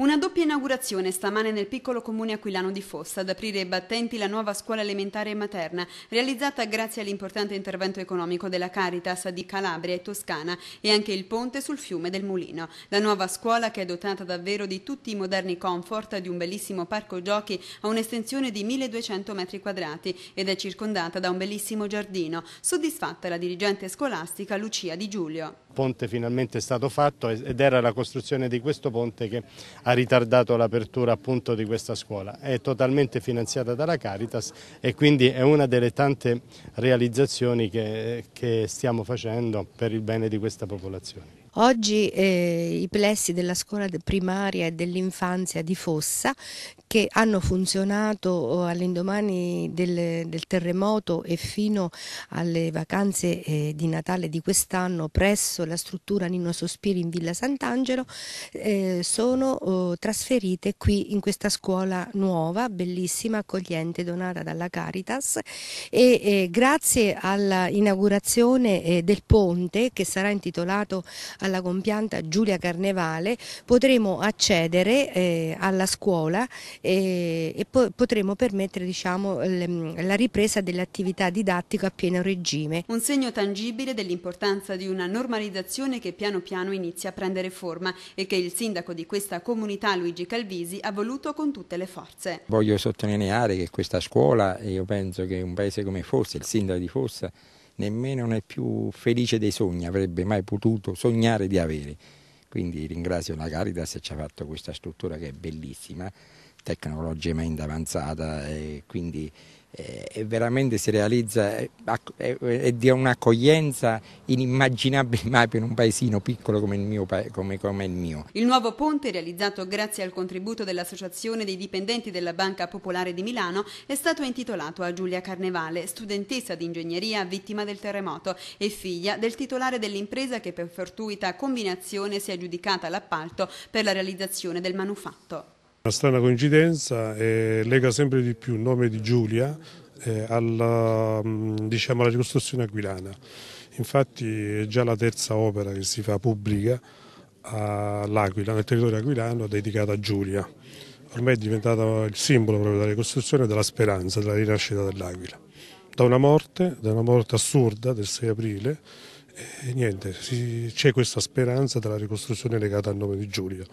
Una doppia inaugurazione stamane nel piccolo comune aquilano di Fossa ad aprire i battenti la nuova scuola elementare e materna, realizzata grazie all'importante intervento economico della Caritas di Calabria e Toscana e anche il ponte sul fiume del Mulino. La nuova scuola che è dotata davvero di tutti i moderni comfort, di un bellissimo parco giochi, ha un'estensione di 1200 metri quadrati ed è circondata da un bellissimo giardino. Soddisfatta la dirigente scolastica Lucia Di Giulio ponte finalmente è stato fatto ed era la costruzione di questo ponte che ha ritardato l'apertura appunto di questa scuola. È totalmente finanziata dalla Caritas e quindi è una delle tante realizzazioni che, che stiamo facendo per il bene di questa popolazione. Oggi eh, i plessi della scuola primaria e dell'infanzia di Fossa che hanno funzionato oh, all'indomani del, del, terremoto e fino alle vacanze eh, di Natale di quest'anno presso la struttura Nino Sospiri in Villa Sant'Angelo eh, sono oh, trasferite qui in questa scuola nuova, bellissima, accogliente, donata dalla Caritas e eh, grazie all'inaugurazione eh, del ponte che sarà intitolato alla compianta Giulia Carnevale potremo accedere eh, alla scuola e, e po potremo permettere diciamo, la ripresa dell'attività didattica a pieno regime. Un segno tangibile dell'importanza di una normalizzazione che piano piano inizia a prendere forma e che il sindaco di questa comunità Luigi Calvisi ha voluto con tutte le forze. Voglio sottolineare che questa scuola, io penso che un paese come Forza, il sindaco di Forza, nemmeno nel più felice dei sogni avrebbe mai potuto sognare di avere. Quindi ringrazio la Caritas che ci ha fatto questa struttura che è bellissima tecnologicamente avanzata e quindi e eh, veramente si realizza e eh, ecco, di un'accoglienza inimmaginabile mai per un paesino piccolo come il, mio, come, come il, mio, il nuovo ponte, realizzato grazie al contributo dell'Associazione dei dipendenti della Banca Popolare di Milano, è stato intitolato a Giulia Carnevale, studentessa di ingegneria vittima del terremoto e figlia del titolare dell'impresa che per fortuita combinazione si è aggiudicata l'appalto per la realizzazione del manufatto. Una strana coincidenza, eh, lega sempre di più il nome di Giulia eh, alla, mm, diciamo, alla, ricostruzione aquilana. Infatti è già la terza opera che si fa pubblica all'Aquila, nel territorio aquilano, dedicata a Giulia. Ormai è diventata il simbolo proprio della ricostruzione e della speranza, della rinascita dell'Aquila. Da una morte, da una morte assurda del 6 aprile, eh, niente, c'è questa speranza della ricostruzione legata al nome di Giulia.